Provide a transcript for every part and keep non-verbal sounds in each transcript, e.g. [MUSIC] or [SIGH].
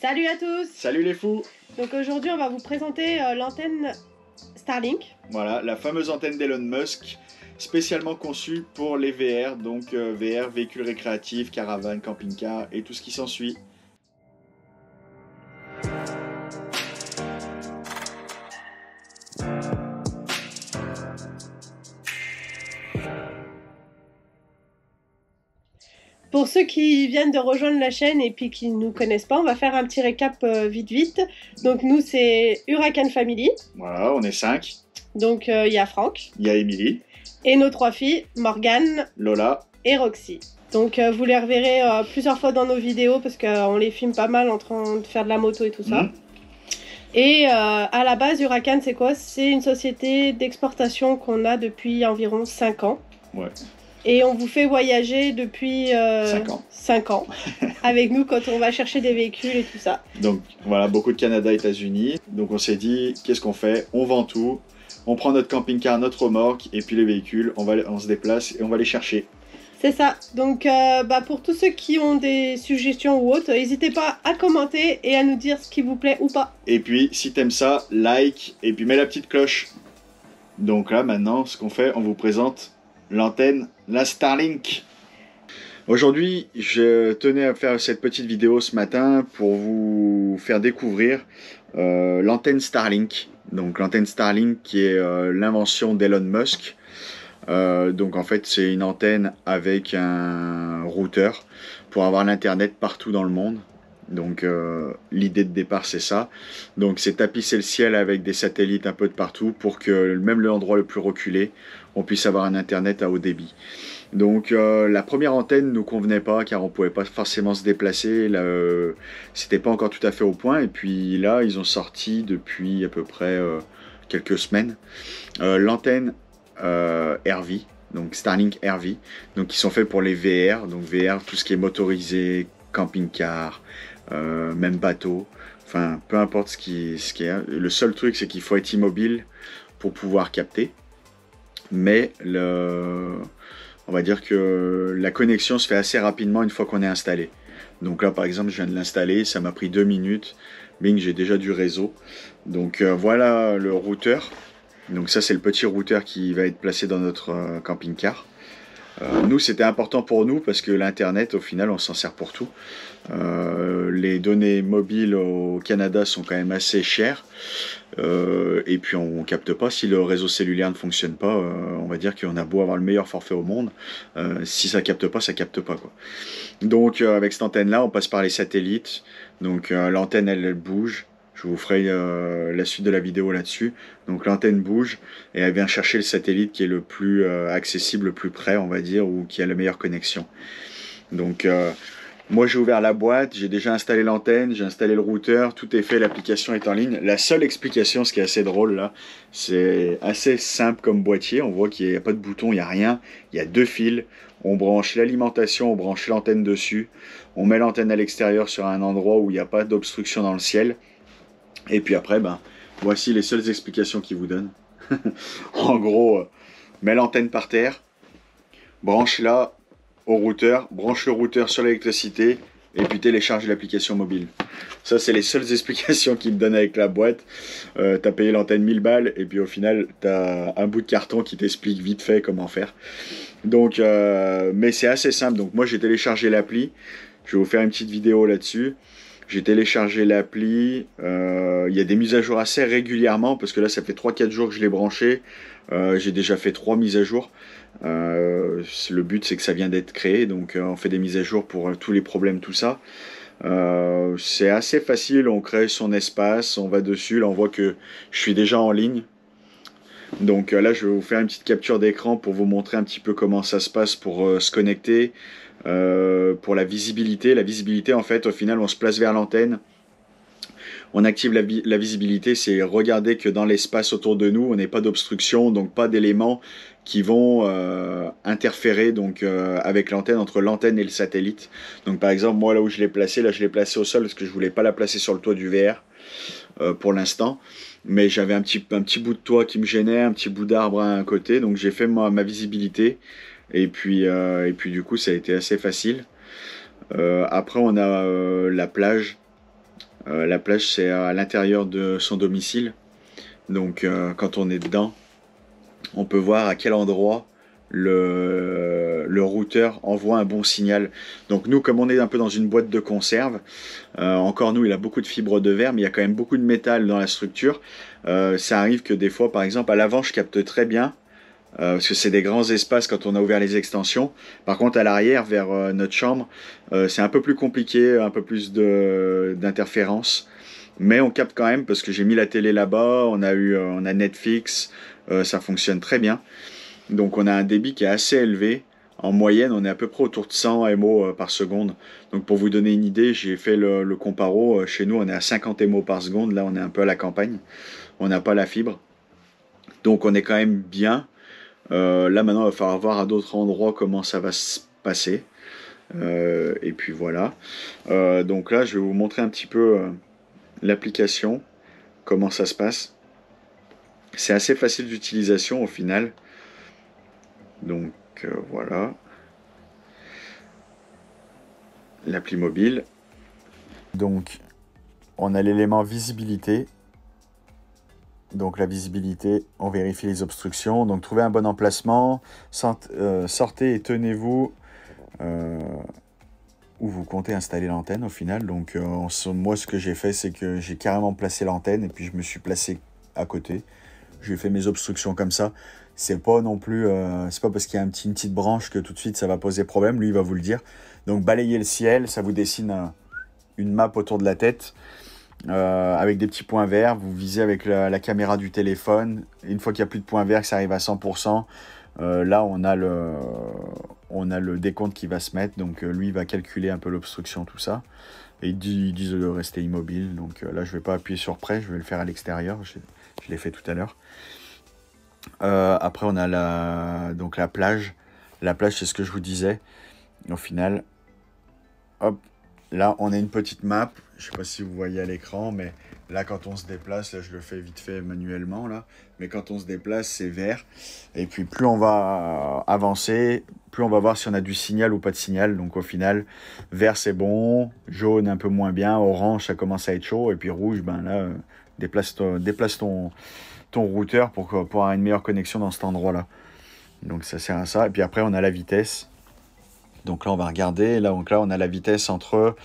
Salut à tous Salut les fous Donc aujourd'hui on va vous présenter euh, l'antenne Starlink. Voilà, la fameuse antenne d'Elon Musk, spécialement conçue pour les VR, donc euh, VR, véhicules récréatifs, caravanes, camping-car et tout ce qui s'ensuit. Pour ceux qui viennent de rejoindre la chaîne et puis qui ne nous connaissent pas, on va faire un petit récap euh, vite vite. Donc nous, c'est Huracan Family. Voilà, on est cinq. Donc il euh, y a Franck. Il y a Emily Et nos trois filles, Morgane. Lola. Et Roxy. Donc euh, vous les reverrez plusieurs fois dans nos vidéos parce qu'on les filme pas mal en train de faire de la moto et tout ça. Mhm. Et à la base, Huracan, c'est quoi C'est une société d'exportation qu'on a depuis environ cinq ans. Et on vous fait voyager depuis 5 euh, ans, ans [LAUGHS] avec nous quand on va chercher des véhicules et tout ça. Donc voilà, beaucoup de Canada, États-Unis. Donc on s'est dit, qu'est-ce qu'on fait On vend tout, on prend notre camping-car, notre remorque et puis les véhicules, on, va, on se déplace et on va les chercher. C'est ça. Donc, euh, bah, pour tous ceux qui ont des suggestions ou autres, n'hésitez pas à commenter et à nous dire ce qui vous plaît ou pas. Et puis, si t'aimes ça, like et puis mets la petite cloche. Donc là, maintenant, ce qu'on fait, on vous présente l'antenne, la Starlink. Aujourd'hui, je tenais à faire cette petite vidéo ce matin pour vous faire découvrir euh, l'antenne Starlink. Donc l'antenne Starlink qui est euh, l'invention d'Elon Musk. Euh, donc en fait c'est une antenne avec un routeur pour avoir l'internet partout dans le monde. Donc l'idée de départ c'est ça. Donc c'est tapisser le ciel avec des satellites un peu de partout pour que même l'endroit le plus reculé, on puisse avoir un Internet à haut débit. Donc euh, la première antenne ne nous convenait pas car on ne pouvait pas forcément se déplacer, euh, c'était pas encore tout à fait au point. Et puis là, ils ont sorti depuis à peu près euh, quelques semaines l'antenne RV, donc Starlink RV, donc qui sont faits pour les VR, donc VR, tout ce qui est motorisé, camping-car, même bateau, enfin peu importe ce qui, ce qui est. Le seul truc c'est qu'il faut être immobile pour pouvoir capter mais on va dire que la connexion se fait assez rapidement une fois qu'on est installé. Donc là, par exemple, je viens de l'installer, ça m'a pris deux minutes. Bing, j'ai déjà du réseau. Donc euh, voilà le routeur. Donc ça, c'est le petit routeur qui va être placé dans notre euh, camping-car. Euh, nous, c'était important pour nous parce que l'Internet, au final, on s'en sert pour tout. Euh, les données mobiles au Canada sont quand même assez chères. Euh, et puis, on, ne capte pas. Si le réseau cellulaire ne fonctionne pas, on va dire qu'on a beau avoir le meilleur forfait au monde. si ça capte pas, ça capte pas. Donc, avec cette antenne-là, on passe par les satellites. Donc, l'antenne, elle bouge. Je vous ferai euh, la suite de la vidéo là-dessus. Donc l'antenne bouge et elle vient chercher le satellite qui est le plus euh, accessible, le plus près, on va dire, ou qui a la meilleure connexion. Donc euh, moi j'ai ouvert la boîte, j'ai déjà installé l'antenne, j'ai installé le routeur, tout est fait, l'application est en ligne. La seule explication, ce qui est assez drôle là, c'est assez simple comme boîtier. On voit qu'il n'y a pas de bouton, il n'y a rien. Il y a deux fils. On branche l'alimentation, on branche l'antenne dessus. On met l'antenne à l'extérieur sur un endroit où il n'y a pas d'obstruction dans le ciel. Et puis après, ben, voici les seules explications qu'il vous donne. [LAUGHS] en gros, euh, mets l'antenne par terre, branche-la au routeur, branche le routeur sur l'électricité, et puis télécharge l'application mobile. Ça, c'est les seules [LAUGHS] explications qu'il me donne avec la boîte. Euh, t'as payé l'antenne 1000 balles, et puis au final, as un bout de carton qui t'explique vite fait comment faire. Donc, euh, mais c'est assez simple. Donc, moi, j'ai téléchargé l'appli. Je vais vous faire une petite vidéo là-dessus. J'ai téléchargé l'appli. Euh, il y a des mises à jour assez régulièrement parce que là, ça fait 3-4 jours que je l'ai branché. Euh, j'ai déjà fait 3 mises à jour. Euh, le but, c'est que ça vient d'être créé. Donc, on fait des mises à jour pour tous les problèmes, tout ça. c'est assez facile. On crée son espace, on va dessus. Là, on voit que je suis déjà en ligne. Donc euh, là, je vais vous faire une petite capture d'écran pour vous montrer un petit peu comment ça se passe pour euh, se connecter, euh, pour la visibilité. La visibilité, en fait, au final, on se place vers l'antenne. On active la, visibilité, c'est regarder que dans l'espace autour de nous, on n'ait pas d'obstruction, donc pas d'éléments qui vont euh, interférer euh, avec l'antenne entre l'antenne et le satellite. Donc par exemple moi là où je l'ai placé, là je l'ai placé au sol parce que je voulais pas la placer sur le toit du VR euh, pour l'instant, mais j'avais un petit un petit bout de toit qui me gênait, un petit bout d'arbre à un côté, donc j'ai fait ma, visibilité et puis et puis du coup ça a été assez facile. après on a la plage euh, la plage, c'est à l'intérieur de son domicile. Donc euh, quand on est dedans, on peut voir à quel endroit le, routeur envoie un bon signal. Donc nous, comme on est un peu dans une boîte de conserve, euh, encore nous, il a beaucoup de fibres de verre, mais il y a quand même beaucoup de métal dans la structure. ça arrive que des fois, par exemple, à l'avant, je capte très bien, euh, parce que c'est des grands espaces quand on a ouvert les extensions. Par contre, à l'arrière, vers euh, notre chambre, euh, c'est un peu plus compliqué, un peu plus d'interférences. Mais on capte quand même parce que j'ai mis la télé là-bas, on a eu, on a Netflix, ça fonctionne très bien. Donc on a un débit qui est assez élevé. En moyenne, on est à peu près autour de 100 MO par seconde. Donc pour vous donner une idée, j'ai fait le, le, comparo. Chez nous, on est à 50 MO par seconde. Là, on est un peu à la campagne. On n'a pas la fibre. Donc on est quand même bien. Euh, là maintenant, il va falloir voir à d'autres endroits comment ça va se passer. Euh, et puis voilà. Euh, donc là, je vais vous montrer un petit peu l'application, comment ça se passe. C'est assez facile d'utilisation au final. Donc voilà. L'appli mobile. Donc on a l'élément visibilité donc la visibilité, on vérifie les obstructions. Donc trouvez un bon emplacement, euh, sortez et tenez-vous euh, où vous comptez installer l'antenne au final. Donc euh, moi ce que j'ai fait c'est que j'ai carrément placé l'antenne et puis je me suis placé à côté. J'ai fait mes obstructions comme ça. C'est pas non plus, c'est pas parce qu'il y a une petite branche que tout de suite ça va poser problème. Lui il va vous le dire. Donc balayez le ciel, ça vous dessine une map autour de la tête. Euh, avec des petits points verts. Vous visez avec la, caméra du téléphone. une fois qu'il n'y a plus de points verts, que ça arrive à 100%, euh, là, on a, le, on a le décompte qui va se mettre. Donc, euh, lui, va calculer un peu l'obstruction, tout ça. Et ils disent de rester immobile. Donc, là, je ne vais pas appuyer sur prêt. Je vais le faire à l'extérieur. Je, l'ai fait tout à l'heure. après, on a la, donc la plage. La plage, c'est ce que je vous disais. Au final, hop, là, on a une petite map je sais pas si vous voyez à l'écran, mais là quand on se déplace, là je le fais vite fait manuellement là, mais quand on se déplace c'est vert, et puis plus on va avancer, plus on va voir si on a du signal ou pas de signal, donc au final vert c'est bon, jaune un peu moins bien, orange ça commence à être chaud, et puis rouge ben là déplace ton, déplace routeur pour, pour avoir une meilleure connexion dans cet endroit là. Donc ça sert à ça, et puis après on a la vitesse, donc là on va regarder, là, donc là on a la vitesse entre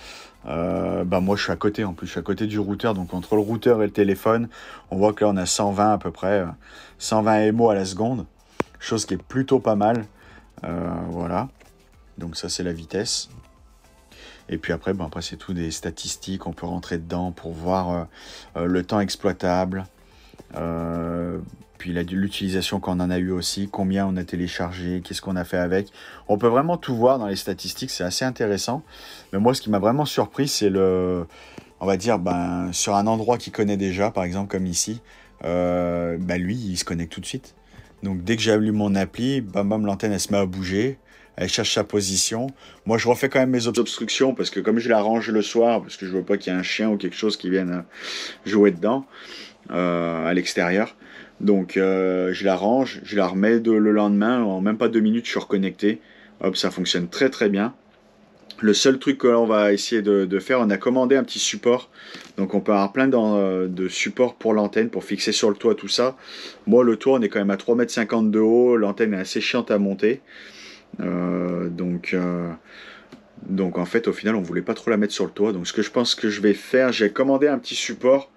euh, bah, moi je suis à côté en plus, je suis à côté du routeur, donc entre le routeur et le téléphone, on voit que là on a 120 à peu près, 120 euh, MO à la seconde, chose qui est plutôt pas mal. Euh, voilà, donc ça c'est la vitesse. Et puis après, après c'est tout des statistiques, on peut rentrer dedans pour voir le temps exploitable, euh, puis l'utilisation qu'on en a eu aussi, combien on a téléchargé, qu'est-ce qu'on a fait avec. On peut vraiment tout voir dans les statistiques, c'est assez intéressant. Mais moi, ce qui m'a vraiment surpris, c'est le, on va dire, ben, sur un endroit qu'il connaît déjà, par exemple comme ici, euh, ben, lui, il se connecte tout de suite. Donc dès que j'ai lu mon appli, bam bam, l'antenne elle se met à bouger. Elle cherche sa position. Moi, je refais quand même mes obstructions parce que comme je la range le soir, parce que je veux pas qu'il y ait un chien ou quelque chose qui vienne euh, jouer dedans, euh, à l'extérieur. Donc euh, je la range, je la remets le lendemain, en même pas deux minutes, je suis reconnecté. Hop, ça fonctionne très très bien. Le seul truc que l'on va essayer de, faire, on a commandé un petit support. Donc on peut avoir plein euh, de, supports pour l'antenne, pour fixer sur le toit tout ça. Moi le toit on est quand même à 3,50 m de haut, l'antenne est assez chiante à monter. Euh, donc, euh, donc en fait au final on voulait pas trop la mettre sur le toit. Donc ce que je pense que je vais faire, j'ai commandé un petit support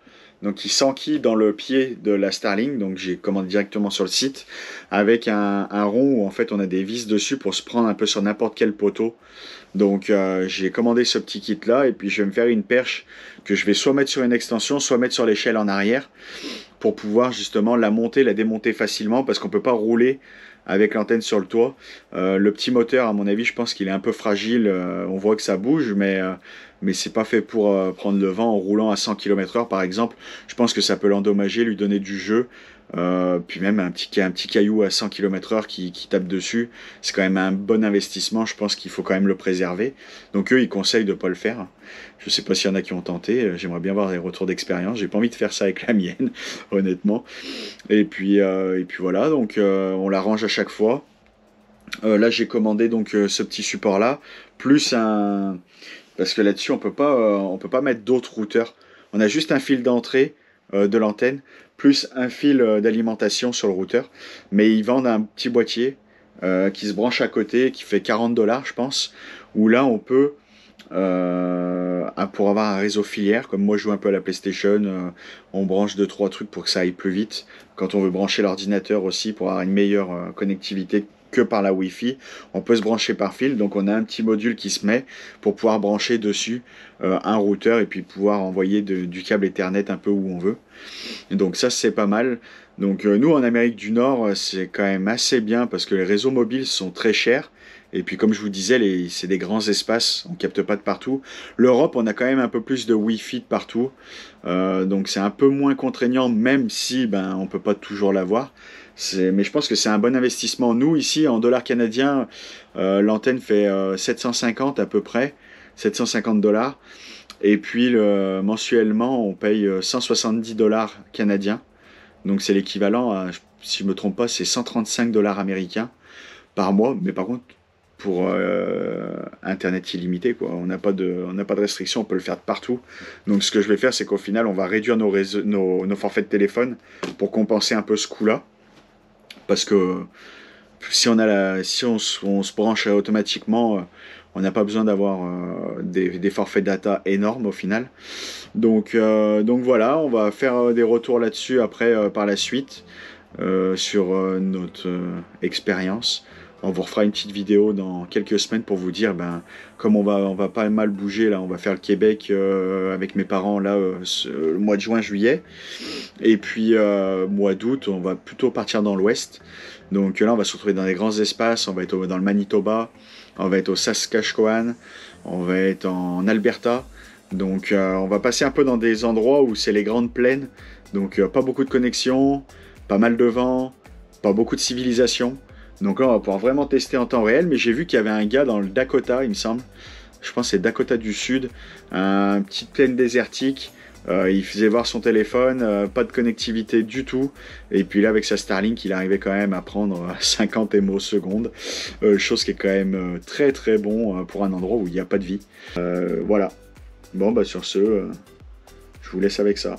donc qui s'enquille dans le pied de la Starling. Donc j'ai commandé directement sur le site avec un, rond où en fait on a des vis dessus pour se prendre un peu sur n'importe quel poteau. Donc euh, j'ai commandé ce petit kit là et puis je vais me faire une perche que je vais soit mettre sur une extension, soit mettre sur l'échelle en arrière pour pouvoir justement la monter, la démonter facilement parce qu'on ne peut pas rouler avec l'antenne sur le toit. Euh, le petit moteur à mon avis je pense qu'il est un peu fragile, euh, on voit que ça bouge mais mais c'est pas fait pour euh, prendre le vent en roulant à 100 km/h par exemple. Je pense que ça peut l'endommager, lui donner du jeu. Euh, puis même un petit, un petit caillou à 100 km/h qui, tape dessus, c'est quand même un bon investissement. Je pense qu'il faut quand même le préserver. Donc eux, ils conseillent de ne pas le faire. Je ne sais pas s'il y en a qui ont tenté. Euh, j'aimerais bien voir des retours d'expérience. J'ai pas envie de faire ça avec la mienne, [LAUGHS] honnêtement. Et puis, et puis voilà. Donc on la range à chaque fois. là, j'ai commandé donc ce petit support là, plus un, parce que là-dessus, on peut pas, euh, peut pas mettre d'autres routeurs. On a juste un fil d'entrée euh, de l'antenne, plus un fil euh, d'alimentation sur le routeur. Mais ils vendent un petit boîtier qui se branche à côté, qui fait 40 dollars, je pense, où là, on peut, ah, pour avoir un réseau filière, comme moi je joue un peu à la PlayStation, on branche 2 trois trucs pour que ça aille plus vite. Quand on veut brancher l'ordinateur aussi, pour avoir une meilleure connectivité par la Wi-Fi. On peut se brancher par fil, donc on a un petit module qui se met pour pouvoir brancher dessus euh, un routeur et puis pouvoir envoyer du câble Ethernet un peu où on veut. donc ça c'est pas mal. Donc euh, nous en Amérique du Nord euh, c'est quand même assez bien parce que les réseaux mobiles sont très chers. Et puis comme je vous disais, c'est des grands espaces, on ne capte pas de partout. L'Europe, on a quand même un peu plus de Wi-Fi de partout, euh, donc c'est un peu moins contraignant, même si ben on peut pas toujours l'avoir. Mais je pense que c'est un bon investissement. Nous ici, en dollars canadiens, euh, l'antenne fait 750 euh, à peu près, 750 dollars. Et puis mensuellement, on paye 170 dollars canadiens. Donc c'est l'équivalent, si je ne me trompe pas, c'est 135 dollars américains par mois. Mais par contre, pour euh, Internet illimité. Quoi. On n'a pas, de, on pas de restrictions, on peut le faire de partout. Donc ce que je vais faire, c'est qu'au final, on va réduire nos, forfaits de téléphone pour compenser un peu ce coût-là. Parce que si on, a la, si on, se branche automatiquement, euh, on n'a pas besoin d'avoir euh, des, des, forfaits data énormes au final. Donc, donc voilà, on va faire des retours là-dessus après par la suite sur notre expérience on vous refera une petite vidéo dans quelques semaines pour vous dire, ben, comme on va, on va pas mal bouger là, on va faire le Québec euh, avec mes parents là, euh, le mois de juin, juillet, et puis euh, mois d'août, on va plutôt partir dans l'ouest. Donc là, on va se retrouver dans des grands espaces, on va être dans le Manitoba, on va être au Saskatchewan, on va être en Alberta. Donc on va passer un peu dans des endroits où c'est les grandes plaines, donc pas beaucoup de connexions, pas mal de vent, pas beaucoup de civilisation. Donc là, on va pouvoir vraiment tester en temps réel. Mais j'ai vu qu'il y avait un gars dans le Dakota, il me semble. Je pense que c'est Dakota du Sud. Une petite plaine désertique. Euh, il faisait voir son téléphone, euh, pas de connectivité du tout. Et puis là, avec sa Starlink, il arrivait quand même à prendre 50 euh, [LAUGHS] MO secondes. chose qui est quand même très très bon pour un endroit où il n'y a pas de vie. voilà. Bon, bah sur ce, je vous laisse avec ça.